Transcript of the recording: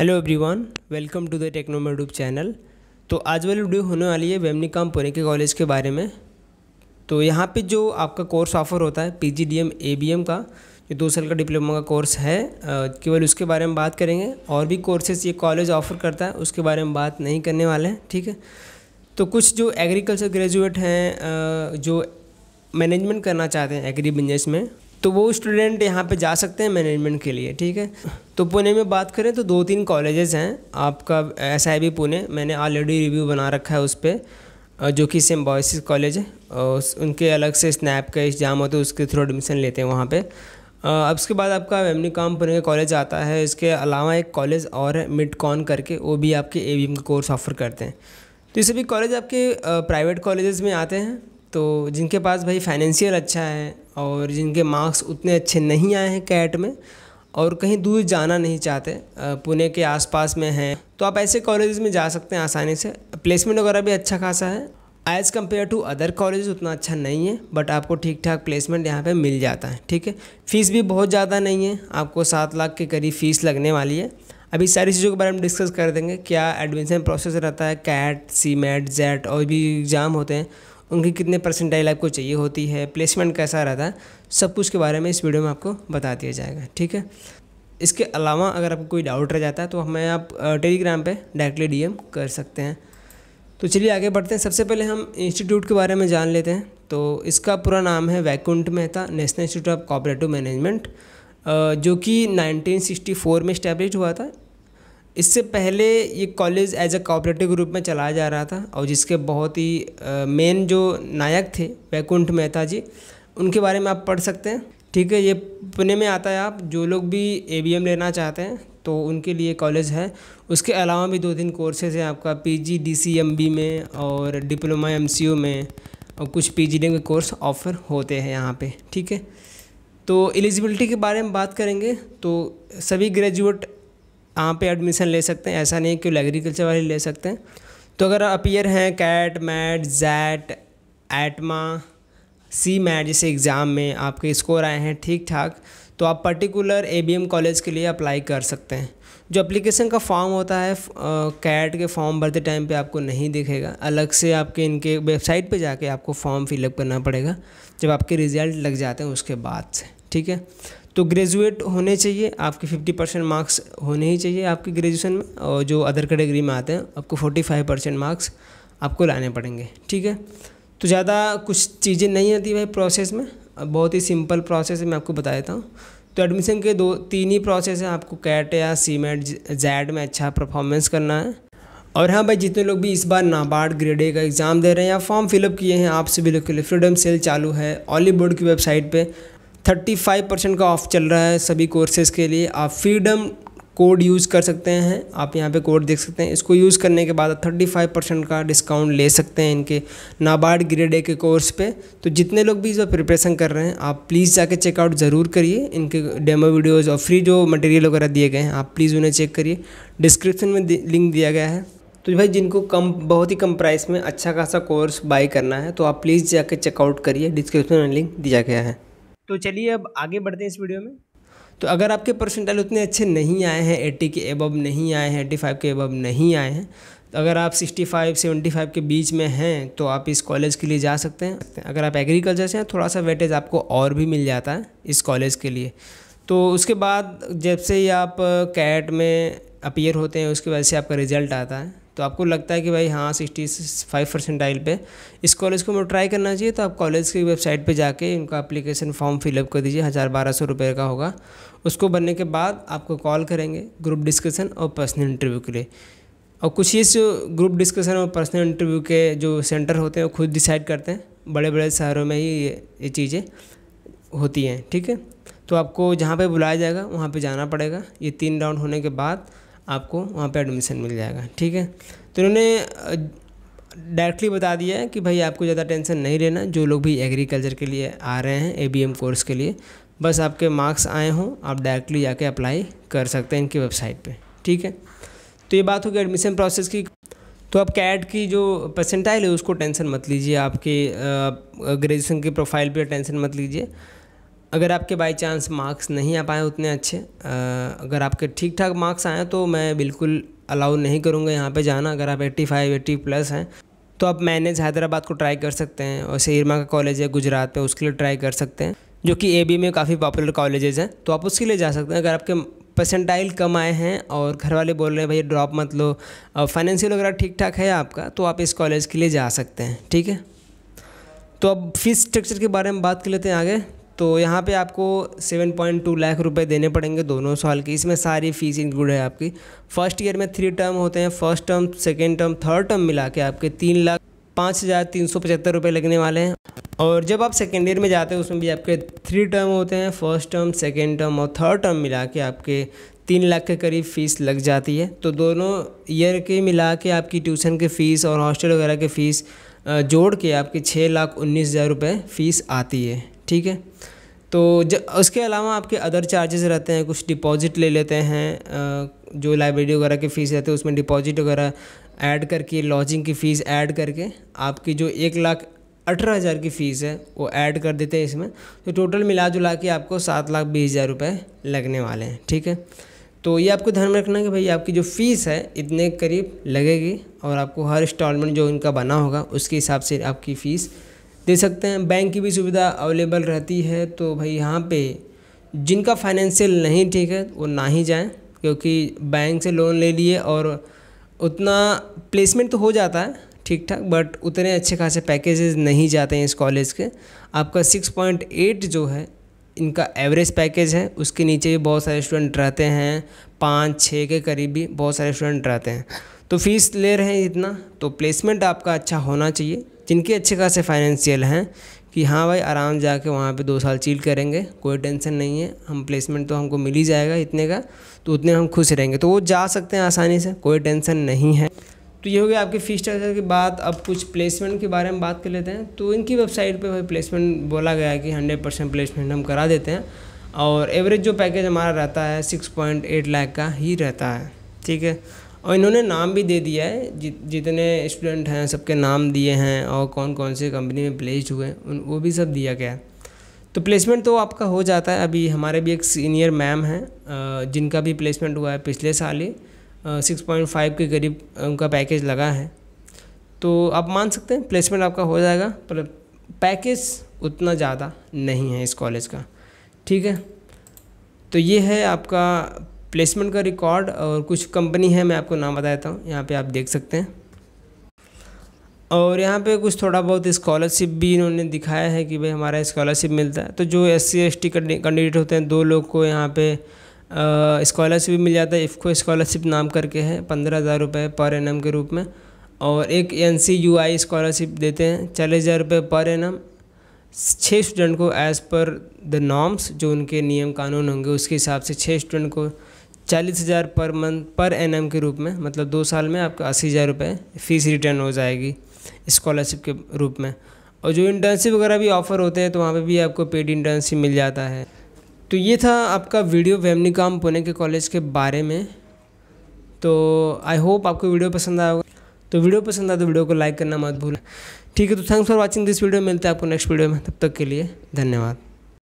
hello everyone welcome to the टेक्नोमेडूब channel तो आज वाली वीडियो होने वाली है वेमनी काम पुणे के कॉलेज के बारे में तो यहाँ पे जो आपका कोर्स ऑफर होता है P G D M A B M का जो दो साल का डिप्लोमा का कोर्स है केवल उसके बारे में बात करेंगे और भी कोर्सेज ये कॉलेज ऑफर करता है उसके बारे में बात नहीं करने वाले हैं ठीक है तो कुछ जो एग्रीकल्चर ग्रेजुएट हैं जो मैनेजमेंट करना चाहते हैं एग्री बिजनेस में तो वो स्टूडेंट यहाँ पे जा सकते हैं मैनेजमेंट के लिए ठीक है तो पुणे में बात करें तो दो तीन कॉलेजेस हैं आपका एस आई बी पुणे मैंने ऑलरेडी रिव्यू बना रखा है उस पर जो कि सिम्बॉयसिस कॉलेज है और उनके अलग से स्नैप का एग्ज़ाम होता है उसके थ्रू एडमिशन लेते हैं वहाँ पर अब इसके बाद आपका वेमनी काम पुणे का कॉलेज आता है इसके अलावा एक कॉलेज और है मिड कॉन करके वो भी आपके ए वी एम का कोर्स ऑफर करते हैं तो ये सभी कॉलेज आपके प्राइवेट कॉलेजेस में आते हैं तो जिनके पास भाई फाइनेंशियल अच्छा है और जिनके मार्क्स उतने अच्छे नहीं आए हैं कैट में और कहीं दूर जाना नहीं चाहते पुणे के आसपास में हैं तो आप ऐसे कॉलेज में जा सकते हैं आसानी से प्लेसमेंट वगैरह भी अच्छा खासा है as compare to other college उतना अच्छा नहीं है बट आपको ठीक ठाक प्लेसमेंट यहाँ पे मिल जाता है ठीक है फ़ीस भी बहुत ज़्यादा नहीं है आपको सात लाख के करीब फ़ीस लगने वाली है अभी सारी चीज़ों के बारे में डिस्कस कर देंगे क्या एडमिशन प्रोसेस रहता है कैट सी मैट जेट और भी एग्ज़ाम होते हैं उनकी कितने परसेंटाइल आपको चाहिए होती है प्लेसमेंट कैसा रहता है सब कुछ के बारे में इस वीडियो में आपको बता दिया जाएगा ठीक है इसके अलावा अगर आपको कोई डाउट रह जाता है तो हमें आप टेलीग्राम पर डायरेक्टली डी कर सकते हैं तो चलिए आगे बढ़ते हैं सबसे पहले हम इंस्टीट्यूट के बारे में जान लेते हैं तो इसका पूरा नाम है Vaikunth Mehta national institute of cooperative management जो कि 1964 में इस्टेब्लिश हुआ था इससे पहले ये college as a cooperative group में चलाया जा रहा था और जिसके बहुत ही मेन जो नायक थे वैकुंठ मेहता जी उनके बारे में आप पढ़ सकते हैं ठीक है ये पुणे में आता है आप जो लोग भी ए लेना चाहते हैं तो उनके लिए कॉलेज है उसके अलावा भी दो तीन कोर्सेज हैं आपका P G D C M B में और डिप्लोमा एम सी ओ में और कुछ पी जी डी के कोर्स ऑफ़र होते हैं यहाँ पे ठीक है तो एलिजिबिलिटी के बारे में बात करेंगे तो सभी ग्रेजुएट यहाँ पे एडमिशन ले सकते हैं ऐसा नहीं कि एग्रीकल्चर वाले ले सकते हैं तो अगर अपीयर हैं CAT MAT XAT ATMA C MAT जैसे एग्ज़ाम में आपके स्कोर आए हैं ठीक ठाक तो आप पर्टिकुलर ए कॉलेज के लिए अप्लाई कर सकते हैं जो अप्लीकेशन का फॉर्म होता है कैट के फॉर्म भरते टाइम पे आपको नहीं दिखेगा अलग से आपके इनके वेबसाइट पे जाके आपको फॉर्म फिलअप करना पड़ेगा जब आपके रिज़ल्ट लग जाते हैं उसके बाद से ठीक है तो ग्रेजुएट होने चाहिए आपके 50 परसेंट मार्क्स होने ही चाहिए आपकी ग्रेजुएशन में और जो अदर कैटेगरी में आते हैं आपको 45 परसेंट मार्क्स आपको लाने पड़ेंगे ठीक है तो ज़्यादा कुछ चीज़ें नहीं आती भाई प्रोसेस में बहुत ही सिंपल प्रोसेस है मैं आपको बता देता हूँ तो एडमिशन के दो तीन ही प्रोसेस हैं आपको कैट या सीमेंट जैड में अच्छा परफॉर्मेंस करना है और हाँ भाई जितने लोग भी इस बार नाबार्ड ग्रेड ए का एग्ज़ाम दे रहे हैं या फॉर्म फिलअप किए हैं आप सभी लोग के लिए फ्रीडम सेल चालू है ऑली बोर्ड की वेबसाइट पे थर्टी फाइव परसेंट का ऑफ चल रहा है सभी कोर्सेज़ के लिए आप फ्रीडम कोड यूज़ कर सकते हैं आप यहाँ पे कोड देख सकते हैं इसको यूज़ करने के बाद थर्टी फाइव परसेंट का डिस्काउंट ले सकते हैं इनके नाबार्ड ग्रेड ए के कोर्स पे तो जितने लोग भी इस बार प्रिपरेशन कर रहे हैं आप प्लीज़ जाके चेकआउट ज़रूर करिए इनके डेमो वीडियोज़ और फ्री जो मटेरियल वगैरह दिए गए हैं आप प्लीज़ उन्हें चेक करिए डिस्क्रिप्शन में लिंक दिया गया है तो भाई जिनको कम बहुत ही कम प्राइस में अच्छा खासा कोर्स बाई करना है तो आप प्लीज़ जाके चेकआउट करिए डिस्क्रिप्शन में लिंक दिया गया है तो चलिए अब आगे बढ़ते हैं इस वीडियो में तो अगर आपके परसेंटाइल उतने अच्छे नहीं आए हैं एट्टी के एबव नहीं आए हैं एट्टी फाइव के एबव नहीं आए हैं तो अगर आप सिक्सटी फाइव सेवेंटी फाइव के बीच में हैं तो आप इस कॉलेज के लिए जा सकते हैं अगर आप एग्रीकल्चर से हैं थोड़ा सा वेटेज आपको और भी मिल जाता है इस कॉलेज के लिए तो उसके बाद जब से ही आप कैट में अपीयर होते हैं उसके वजह से आपका रिज़ल्ट आता है तो आपको लगता है कि भाई हाँ सिक्सटी फाइव परसेंट परसेंटाइल पर इस कॉलेज को मैं मतलब ट्राई करना चाहिए तो आप कॉलेज की वेबसाइट पर जाके इनका अप्लीकेशन फॉर्म फिलअप कर दीजिए हज़ार बारह सौ रुपये का होगा उसको बनने के बाद आपको कॉल करेंगे ग्रुप डिस्कशन और पर्सनल इंटरव्यू के लिए और कुछ ही जो ग्रुप डिस्कशन और पर्सनल इंटरव्यू के जो सेंटर होते हैं वो खुद डिसाइड करते हैं बड़े बड़े शहरों में ही ये, ये चीज़ें होती हैं ठीक है तो आपको जहाँ पे बुलाया जाएगा वहाँ पे जाना पड़ेगा ये तीन राउंड होने के बाद आपको वहाँ पे एडमिशन मिल जाएगा ठीक है तो इन्होंने डायरेक्टली बता दिया है कि भाई आपको ज़्यादा टेंशन नहीं लेना जो लोग भी एग्रीकल्चर के लिए आ रहे हैं ए कोर्स के लिए बस आपके मार्क्स आए हों आप डायरेक्टली जाके अप्लाई कर सकते हैं इनकी वेबसाइट पर ठीक है तो ये बात होगी एडमिशन प्रोसेस की तो आप कैट की जो परसेंटाइल है उसको टेंशन मत लीजिए आपके ग्रेजुएशन की प्रोफाइल पर टेंशन मत लीजिए अगर आपके बाई चांस मार्क्स नहीं आ पाए उतने अच्छे अगर आपके ठीक ठाक मार्क्स आए तो मैं बिल्कुल अलाउ नहीं करूँगा यहाँ पे जाना अगर आप 85 एट्टी प्लस हैं तो आप मैनेज हैदराबाद को ट्राई कर सकते हैं और शेरमा का कॉलेज है गुजरात पे उसके लिए ट्राई कर सकते हैं जो कि ए में काफ़ी पॉपुलर कॉलेजेस हैं तो आप उसके लिए जा सकते हैं अगर आपके परसेंटाइल कम आए हैं और घर वाले बोल रहे हैं भैया ड्रॉप मत लो फाइनेंशियल वगैरह ठीक ठाक है आपका तो आप इस कॉलेज के लिए जा सकते हैं ठीक है तो अब फीस स्ट्रक्चर के बारे में बात कर लेते हैं आगे तो यहाँ पे आपको 7.2 लाख रुपए देने पड़ेंगे दोनों साल की इसमें सारी फीस इंक्लूड है आपकी फर्स्ट ईयर में थ्री टर्म होते हैं first term second term third term मिला के आपके तीन लाख पाँच हज़ार तीन सौ पचहत्तर रुपये लगने वाले हैं और जब आप सेकेंड ईयर में जाते हैं उसमें भी आपके थ्री टर्म होते हैं फर्स्ट टर्म सेकेंड टर्म और थर्ड टर्म मिला के आपके तीन लाख के करीब फ़ीस लग जाती है तो दोनों ईयर के मिला के आपकी ट्यूशन की फ़ीस और हॉस्टल वगैरह की फ़ीस जोड़ के आपकी छः लाख उन्नीस हज़ार रुपये फ़ीस आती है ठीक है तो ज उसके अलावा आपके अदर चार्जेस रहते हैं कुछ डिपॉजिट ले लेते हैं जो लाइब्रेरी वगैरह की फ़ीस रहती है उसमें डिपॉजिट वगैरह ऐड करके लॉजिंग की फ़ीस ऐड करके आपकी जो एक लाख अठारह हज़ार की फ़ीस है वो ऐड कर देते हैं इसमें तो टोटल मिला जुला के आपको सात लाख बीस हज़ार रुपये लगने वाले हैं ठीक है तो ये आपको ध्यान में रखना कि भाई आपकी जो फ़ीस है इतने करीब लगेगी और आपको हर इंस्टॉलमेंट जो इनका बना होगा उसके हिसाब से आपकी फ़ीस दे सकते हैं बैंक की भी सुविधा अवेलेबल रहती है तो भाई यहाँ पे जिनका फाइनेंशियल नहीं ठीक है वो ना ही जाएं क्योंकि बैंक से लोन ले लिए और उतना प्लेसमेंट तो हो जाता है ठीक ठाक बट उतने अच्छे खासे पैकेजेस नहीं जाते हैं इस कॉलेज के आपका 6.8 जो है इनका एवरेज पैकेज है उसके नीचे भी बहुत सारे स्टूडेंट रहते हैं पाँच छः के करीब भी बहुत सारे स्टूडेंट रहते हैं तो फीस ले रहे हैं इतना तो प्लेसमेंट आपका अच्छा होना चाहिए जिनके अच्छे खासे फाइनेंशियल हैं कि हाँ भाई आराम जाके वहाँ पर दो साल चील करेंगे कोई टेंशन नहीं है हम प्लेसमेंट तो हमको मिल ही जाएगा इतने का तो उतने हम खुश रहेंगे तो वो जा सकते हैं आसानी से कोई टेंशन नहीं है तो ये हो गया आपकी फ़ी स्ट्रक्चर की बात अब कुछ प्लेसमेंट के बारे में बात कर लेते हैं तो इनकी वेबसाइट पे भाई प्लेसमेंट बोला गया है कि हंड्रेड परसेंट प्लेसमेंट हम करा देते हैं और एवरेज जो पैकेज हमारा रहता है सिक्स पॉइंट एट लाख का ही रहता है ठीक है और इन्होंने नाम भी दे दिया है जि, जितने स्टूडेंट हैं सबके नाम दिए हैं और कौन कौन से कंपनी में प्लेस्ड हुए उन वो भी सब दिया गया है तो प्लेसमेंट तो आपका हो जाता है अभी हमारे भी एक सीनियर मैम हैं जिनका भी प्लेसमेंट हुआ है पिछले साल ही सिक्स पॉइंट फाइव के करीब उनका पैकेज लगा है तो आप मान सकते हैं प्लेसमेंट आपका हो जाएगा पर पैकेज उतना ज़्यादा नहीं है इस कॉलेज का ठीक है तो ये है आपका प्लेसमेंट का रिकॉर्ड और कुछ कंपनी है मैं आपको नाम बता देता हूँ यहाँ पे आप देख सकते हैं और यहाँ पे कुछ थोड़ा बहुत स्कॉलरशिप भी इन्होंने दिखाया है कि भाई हमारा स्कॉलरशिप मिलता है तो जो S C S T candidate होते हैं दो लोग को यहाँ पे स्कॉलरशिप भी मिल जाता है इफ़को स्कॉलरशिप नाम करके है पंद्रह हज़ार रुपये पर एन के रूप में और एक N C U I scholarship देते हैं चालीस हज़ार रुपये पर एन छः स्टूडेंट को एज़ पर द नॉर्म्स जो उनके नियम कानून होंगे उसके हिसाब से छः स्टूडेंट को चालीस हज़ार पर मंथ पर एन के रूप में मतलब दो साल में आपका अस्सी हज़ार रुपये फ़ीस रिटर्न हो जाएगी स्कॉलरशिप के रूप में और जो इंटर्नशिप वगैरह भी ऑफ़र होते हैं तो वहाँ पे भी आपको पेड इंटर्नशिप मिल जाता है तो ये था आपका वीडियो वेमनिकाम पुणे के कॉलेज के बारे में तो आई होप आपको वीडियो पसंद आया होगा तो वीडियो पसंद आया तो वीडियो को लाइक करना मत भूलें ठीक है तो thanks for watching this video मिलते हैं आपको नेक्स्ट वीडियो में तब तक के लिए धन्यवाद